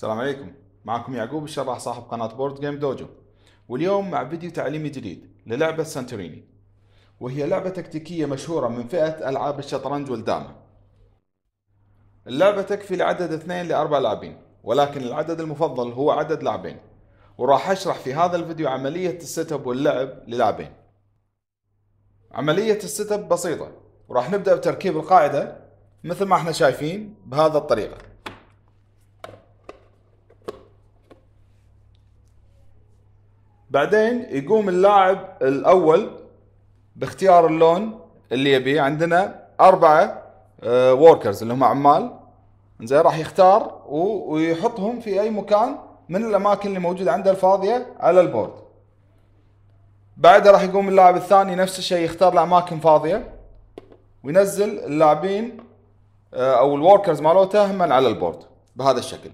السلام عليكم معكم يعقوب الشراح صاحب قناة بورد جيم دوجو واليوم مع فيديو تعليمي جديد للعبة سانتوريني وهي لعبة تكتيكية مشهورة من فئة ألعاب الشطرنج والدامة اللعبة تكفي لعدد اثنين لأربع لاعبين ولكن العدد المفضل هو عدد لاعبين وراح أشرح في هذا الفيديو عملية السيت اب واللعب للاعبين عملية السيت اب بسيطة وراح نبدأ بتركيب القاعدة مثل ما احنا شايفين بهذا الطريقة بعدين يقوم اللاعب الاول باختيار اللون اللي يبيه عندنا اربعه وركرز آه، اللي هم عمال زين راح يختار ويحطهم في اي مكان من الاماكن اللي موجوده عنده الفاضيه على البورد بعدها راح يقوم اللاعب الثاني نفس الشيء يختار الاماكن فاضيه وينزل اللاعبين آه، او الوركرز مالته هم على البورد بهذا الشكل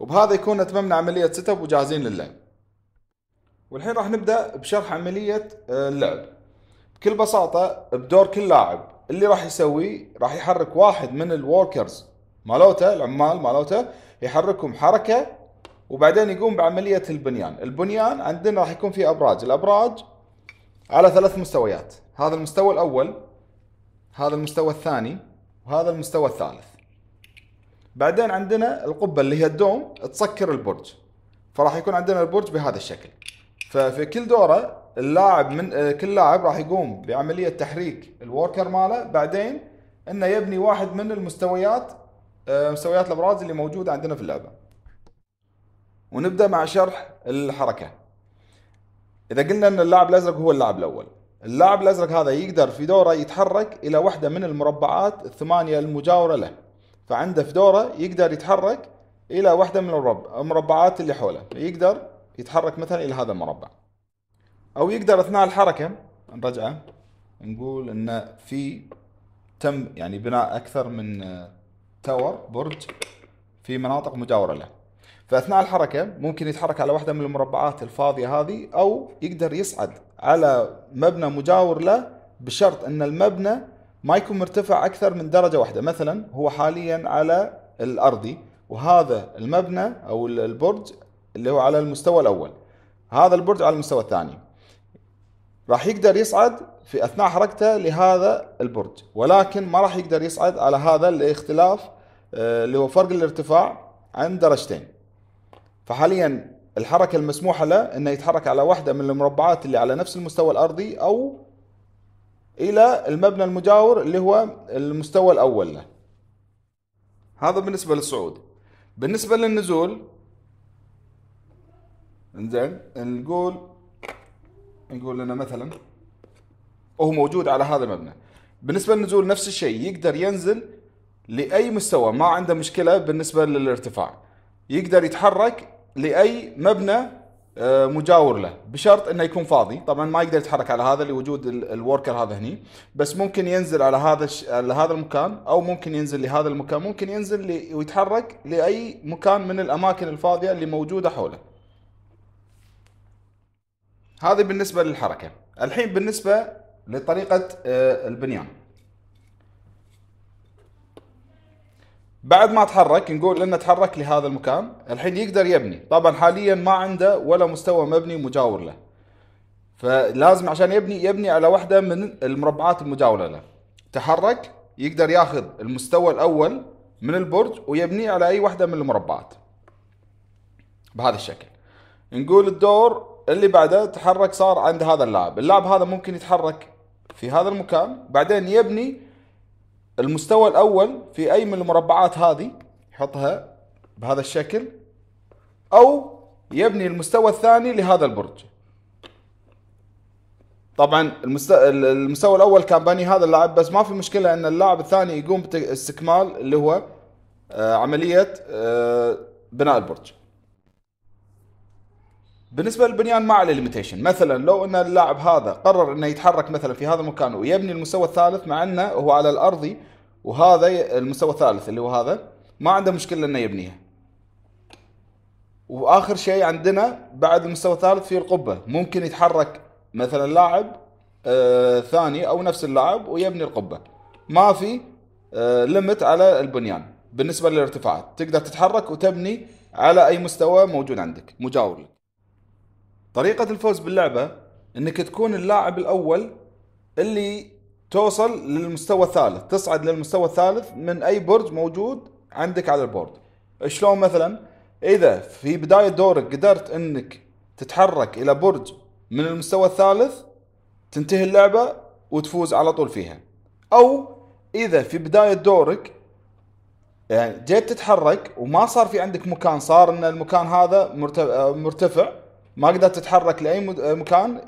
وبهذا يكون اتممنا عمليه سيت اب وجاهزين للعب والحين راح نبدا بشرح عمليه آه، اللعب بكل بساطه بدور كل لاعب اللي راح يسويه راح يحرك واحد من الوركرز مالوته العمال مالوته يحركهم حركه وبعدين يقوم بعمليه البنيان البنيان عندنا راح يكون فيه ابراج الابراج على ثلاث مستويات هذا المستوى الاول هذا المستوى الثاني وهذا المستوى الثالث بعدين عندنا القبه اللي هي الدوم تسكر البرج فراح يكون عندنا البرج بهذا الشكل ففي كل دوره اللاعب من آه، كل لاعب راح يقوم بعمليه تحريك الوركر ماله بعدين انه يبني واحد من المستويات آه، مستويات الابراز اللي موجوده عندنا في اللعبه. ونبدا مع شرح الحركه. اذا قلنا ان اللاعب الازرق هو اللاعب الاول. اللاعب الازرق هذا يقدر في دوره يتحرك الى واحده من المربعات الثمانيه المجاوره له. فعنده في دوره يقدر يتحرك الى واحده من المربعات اللي حوله، يقدر يتحرك مثلا الى هذا المربع او يقدر اثناء الحركه نرجعه نقول ان في تم يعني بناء اكثر من تاور آه، برج في مناطق مجاوره له فاثناء الحركه ممكن يتحرك على واحده من المربعات الفاضيه هذه او يقدر يصعد على مبنى مجاور له بشرط ان المبنى ما يكون مرتفع اكثر من درجه واحده مثلا هو حاليا على الارضي وهذا المبنى او البرج اللي هو على المستوى الاول هذا البرج على المستوى الثاني راح يقدر يصعد في اثناء حركته لهذا البرج ولكن ما راح يقدر يصعد على هذا الاختلاف آه، اللي هو فرق الارتفاع عن درجتين فحاليا الحركة المسموحة له انه يتحرك على واحدة من المربعات اللي على نفس المستوى الارضي او الى المبنى المجاور اللي هو المستوى الاول له هذا بالنسبة للصعود بالنسبة للنزول انزين نقول نقول لنا مثلا وهو موجود على هذا المبنى بالنسبه للنزول نفس الشيء يقدر ينزل لاي مستوى ما عنده مشكله بالنسبه للارتفاع يقدر يتحرك لاي مبنى آه، مجاور له بشرط انه يكون فاضي طبعا ما يقدر يتحرك على هذا لوجود الوركر هذا هني بس ممكن ينزل على هذا على هذا المكان او ممكن ينزل لهذا المكان ممكن ينزل ويتحرك لاي مكان من الاماكن الفاضيه اللي موجوده حوله هذه بالنسبة للحركة الحين بالنسبة لطريقة آه، البنيان بعد ما تحرك نقول انه تحرك لهذا المكان الحين يقدر يبني طبعا حاليا ما عنده ولا مستوى مبني مجاور له فلازم عشان يبني يبني على واحدة من المربعات المجاورة له تحرك يقدر ياخذ المستوى الاول من البرج ويبنيه على اي واحدة من المربعات بهذا الشكل نقول الدور اللي بعده تحرك صار عند هذا اللاعب اللاعب هذا ممكن يتحرك في هذا المكان بعدين يبني المستوى الأول في أي من المربعات هذه يحطها بهذا الشكل أو يبني المستوى الثاني لهذا البرج طبعا المستوى الاول كان بني هذا اللاعب بس ما في مشكله ان اللاعب الثاني يقوم باستكمال اللي هو آه، عمليه آه، بناء البرج بالنسبه للبنيان ما عليه ليميتيشن مثلا لو ان اللاعب هذا قرر انه يتحرك مثلا في هذا المكان ويبني المستوى الثالث مع انه هو على الارضي وهذا المستوى الثالث اللي هو هذا ما عنده مشكله انه يبنيها واخر شيء عندنا بعد المستوى الثالث في القبه ممكن يتحرك مثلا لاعب آه ثاني او نفس اللاعب ويبني القبه ما في آه ليمت على البنيان بالنسبه للارتفاعات تقدر تتحرك وتبني على اي مستوى موجود عندك مجاور لك طريقة الفوز باللعبة انك تكون اللاعب الاول اللي توصل للمستوى الثالث تصعد للمستوى الثالث من اي برج موجود عندك على البورد شلون مثلا اذا في بداية دورك قدرت انك تتحرك الى برج من المستوى الثالث تنتهي اللعبة وتفوز على طول فيها او اذا في بداية دورك يعني جيت تتحرك وما صار في عندك مكان صار ان المكان هذا مرتفع ما قدرت تتحرك لاي مكان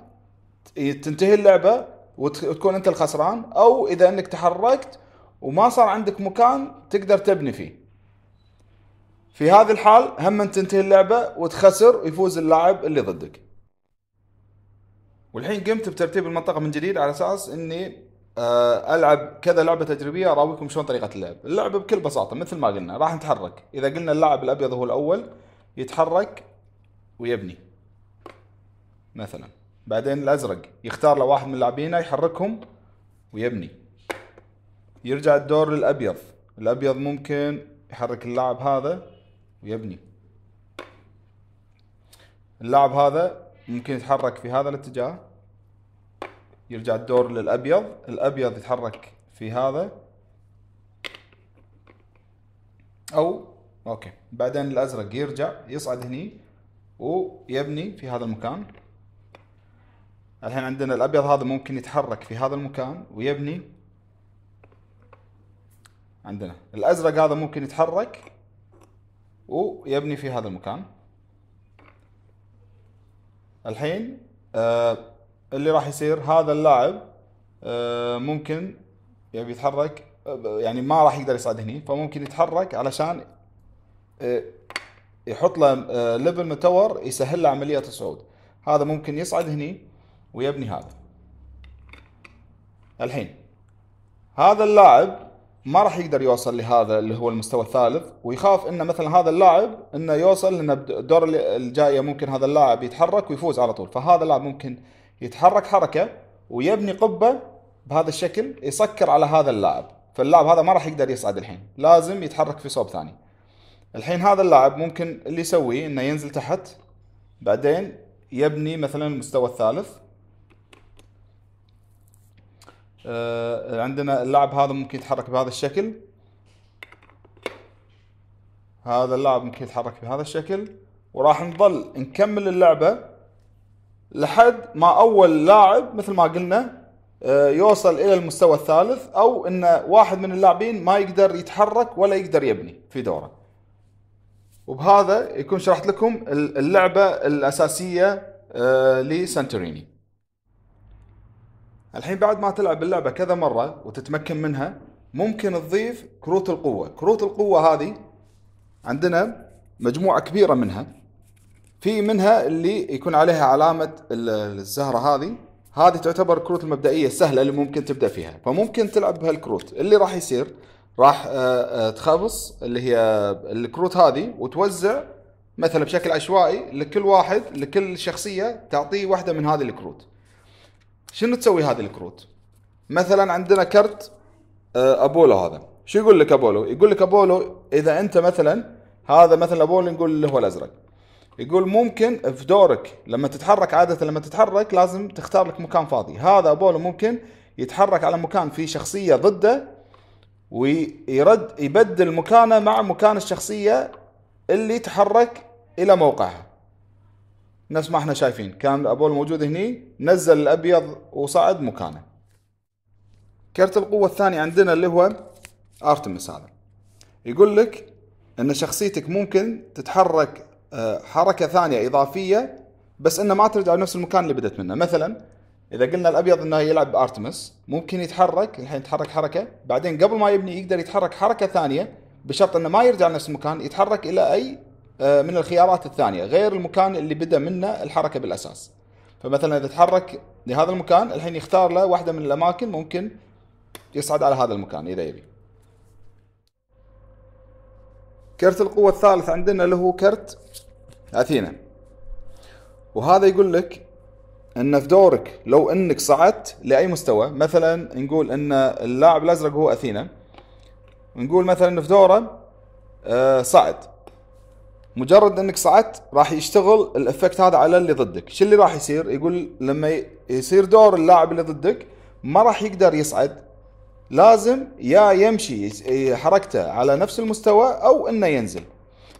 تنتهي اللعبه وتكون انت الخسران او اذا انك تحركت وما صار عندك مكان تقدر تبني فيه في هذه الحال هم تنتهي اللعبه وتخسر ويفوز اللاعب اللي ضدك والحين قمت بترتيب المنطقه من جديد على اساس اني آه، العب كذا لعبه تجريبيه اراويكم شلون طريقه اللعب اللعبه بكل بساطه مثل ما قلنا راح نتحرك اذا قلنا اللاعب الابيض هو الاول يتحرك ويبني مثلا بعدين الازرق يختار له واحد من لاعبينه يحركهم ويبني يرجع الدور للابيض الابيض ممكن يحرك اللاعب هذا ويبني اللاعب هذا ممكن يتحرك في هذا الاتجاه يرجع الدور للابيض الابيض يتحرك في هذا او اوكي بعدين الازرق يرجع يصعد هني ويبني في هذا المكان الحين عندنا الابيض هذا ممكن يتحرك في هذا المكان ويبني عندنا الازرق هذا ممكن يتحرك ويبني في هذا المكان الحين آه اللي راح يصير هذا اللاعب آه ممكن يبي يتحرك آه، يعني ما راح يقدر يصعد هني فممكن يتحرك علشان آه يحط له آه، ليفل متور يسهل له عمليه الصعود هذا ممكن يصعد هني ويبني هذا الحين هذا اللاعب ما راح يقدر يوصل لهذا اللي هو المستوى الثالث ويخاف انه مثلا هذا اللاعب انه يوصل لان الدور الجايه ممكن هذا اللاعب يتحرك ويفوز على طول فهذا اللاعب ممكن يتحرك حركه ويبني قبه بهذا الشكل يسكر على هذا اللاعب فاللاعب هذا ما راح يقدر يصعد الحين لازم يتحرك في صوب ثاني الحين هذا اللاعب ممكن اللي يسويه انه ينزل تحت بعدين يبني مثلا المستوى الثالث آه، عندنا اللاعب هذا ممكن يتحرك بهذا الشكل هذا اللاعب ممكن يتحرك بهذا الشكل وراح نظل نكمل اللعبة لحد ما أول لاعب مثل ما قلنا آه، يوصل إلى المستوى الثالث أو أن واحد من اللاعبين ما يقدر يتحرك ولا يقدر يبني في دوره وبهذا يكون شرحت لكم اللعبة الأساسية آه، لسانتوريني الحين بعد ما تلعب اللعبه كذا مره وتتمكن منها ممكن تضيف كروت القوه كروت القوه هذه عندنا مجموعه كبيره منها في منها اللي يكون عليها علامه الزهره هذه هذه تعتبر الكروت المبدئيه السهله اللي ممكن تبدا فيها فممكن تلعب بهالكروت اللي راح يصير راح آه، آه، تخبص اللي هي الكروت هذه وتوزع مثلا بشكل عشوائي لكل واحد لكل شخصيه تعطيه واحده من هذه الكروت شنو تسوي هذه الكروت مثلا عندنا كرت آه، ابولو هذا شو يقول لك ابولو يقول لك ابولو اذا انت مثلا هذا مثلا ابولو نقول اللي هو الازرق يقول ممكن في دورك لما تتحرك عاده لما تتحرك لازم تختار لك مكان فاضي هذا ابولو ممكن يتحرك على مكان فيه شخصيه ضده ويرد يبدل مكانه مع مكان الشخصيه اللي تحرك الى موقعها نفس ما احنا شايفين كان الابول موجود هني نزل الابيض وصعد مكانه كرت القوة الثاني عندنا اللي هو ارتمس هذا يقول لك ان شخصيتك ممكن تتحرك آه، حركة ثانية اضافية بس انه ما ترجع لنفس المكان اللي بدت منه مثلا اذا قلنا الابيض انه يلعب بارتمس ممكن يتحرك الحين يتحرك حركة بعدين قبل ما يبني يقدر يتحرك حركة ثانية بشرط انه ما يرجع لنفس المكان يتحرك الى اي آه، من الخيارات الثانية غير المكان اللي بدأ منه الحركة بالأساس فمثلا إذا تحرك لهذا المكان الحين يختار له واحدة من الأماكن ممكن يصعد على هذا المكان إذا يبي كرت القوة الثالث عندنا اللي هو كرت أثينا وهذا يقول لك ان في دورك لو انك صعدت لاي مستوى مثلا نقول ان اللاعب الازرق هو اثينا نقول مثلا في دوره آه، صعد مجرد انك صعدت راح يشتغل الافكت هذا على اللي ضدك شو اللي راح يصير يقول لما يصير دور اللاعب اللي ضدك ما راح يقدر يصعد لازم يا يمشي حركته على نفس المستوى او انه ينزل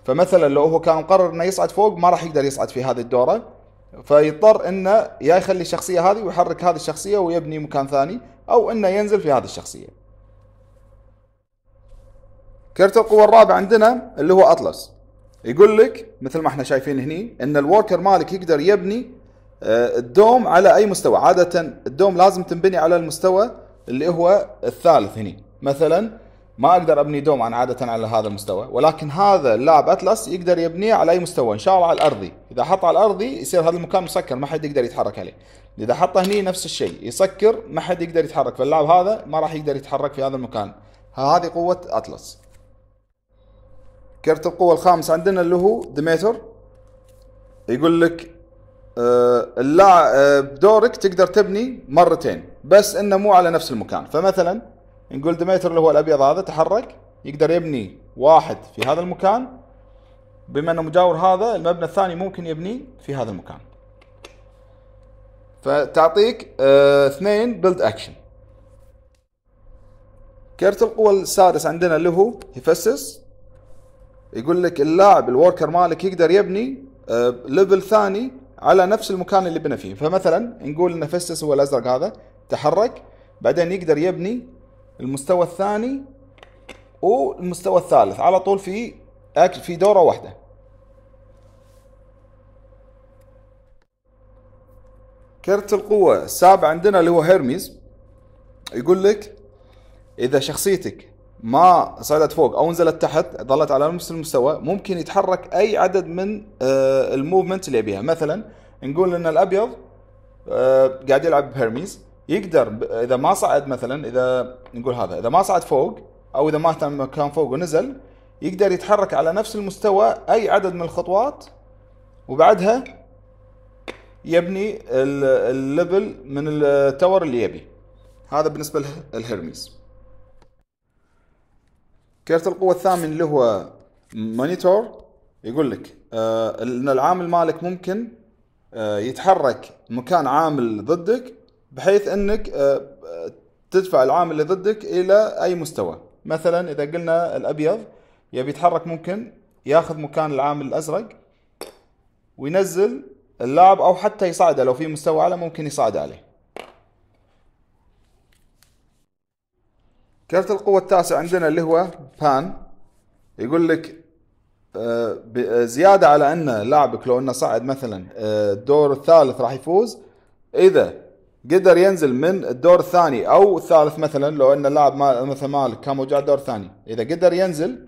فمثلا لو هو كان مقرر انه يصعد فوق ما راح يقدر يصعد في هذه الدوره فيضطر انه يا يخلي الشخصيه هذه ويحرك هذه الشخصيه ويبني مكان ثاني او انه ينزل في هذه الشخصيه كرت القوة الرابع عندنا اللي هو اطلس يقول لك مثل ما احنا شايفين هني ان الوركر مالك يقدر يبني آه، الدوم على اي مستوى عاده الدوم لازم تنبني على المستوى اللي هو الثالث هني مثلا ما اقدر ابني دوم انا عاده على هذا المستوى ولكن هذا اللاعب اتلس يقدر يبنيه على اي مستوى ان شاء الله على الارضي اذا حط على الارضي يصير هذا المكان مسكر ما حد يقدر يتحرك عليه اذا حطه هني نفس الشيء يسكر ما حد يقدر يتحرك فاللاعب هذا ما راح يقدر يتحرك في هذا المكان هذه قوه اتلس كرت القوة الخامس عندنا اللي هو ديميتر يقول لك آه، اللاعب آه، دورك تقدر تبني مرتين بس انه مو على نفس المكان فمثلا نقول ديميتر اللي هو الابيض هذا تحرك يقدر يبني واحد في هذا المكان بما انه مجاور هذا المبنى الثاني ممكن يبني في هذا المكان فتعطيك آه، اثنين بيلد اكشن كرت القوة السادس عندنا اللي هو هيفسس يقول لك اللاعب الوركر مالك يقدر يبني ليفل آه، ثاني على نفس المكان اللي بنى فيه فمثلا نقول ان فستس هو الازرق هذا تحرك بعدين يقدر يبني المستوى الثاني والمستوى الثالث على طول في اكل في دوره واحده كرت القوة السابع عندنا اللي هو هيرميز يقول لك إذا شخصيتك ما صعدت فوق او نزلت تحت ظلت على نفس المستوى ممكن يتحرك اي عدد من آه، الموفمنت اللي يبيها مثلا نقول ان الابيض آه، قاعد يلعب بهرميز يقدر اذا ما صعد مثلا اذا نقول هذا اذا ما صعد فوق او اذا ما كان فوق ونزل يقدر يتحرك على نفس المستوى اي عدد من الخطوات وبعدها يبني الليفل من التور اللي يبي هذا بالنسبه للهرميز كرت القوة الثامن اللي هو مونيتور يقول لك آه ان العامل مالك ممكن آه يتحرك مكان عامل ضدك بحيث انك آه تدفع العامل اللي ضدك الى اي مستوى مثلا اذا قلنا الابيض يبي يتحرك ممكن ياخذ مكان العامل الازرق وينزل اللاعب او حتى يصعده لو في مستوى اعلى ممكن يصعد عليه كرت القوة التاسع عندنا اللي هو بان يقول لك آه، آه، زيادة على أن لاعبك لو أنه صعد مثلا آه، الدور الثالث راح يفوز إذا قدر ينزل من الدور الثاني أو الثالث مثلا لو أن اللاعب مثل مالك كان موجود على الدور الثاني إذا قدر ينزل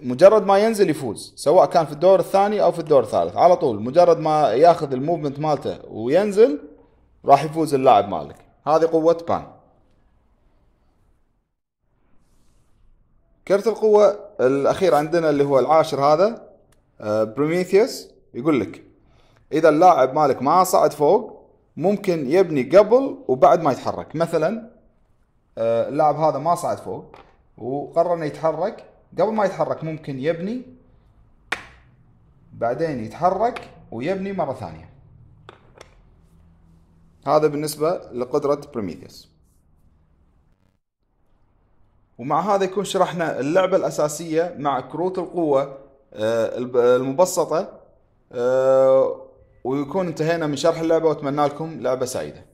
مجرد ما ينزل يفوز سواء كان في الدور الثاني أو في الدور الثالث على طول مجرد ما ياخذ الموفمنت مالته وينزل راح يفوز اللاعب مالك هذه قوة بان كرت القوة الأخير عندنا اللي هو العاشر هذا بروميثيوس آه، يقول لك إذا اللاعب مالك ما صعد فوق ممكن يبني قبل وبعد ما يتحرك مثلا آه، اللاعب هذا ما صعد فوق وقرر انه يتحرك قبل ما يتحرك ممكن يبني بعدين يتحرك ويبني مرة ثانية هذا بالنسبة لقدرة بروميثيوس ومع هذا يكون شرحنا اللعبة الأساسية مع كروت القوة آه، المبسطة آه، ويكون انتهينا من شرح اللعبة واتمنى لكم لعبة سعيدة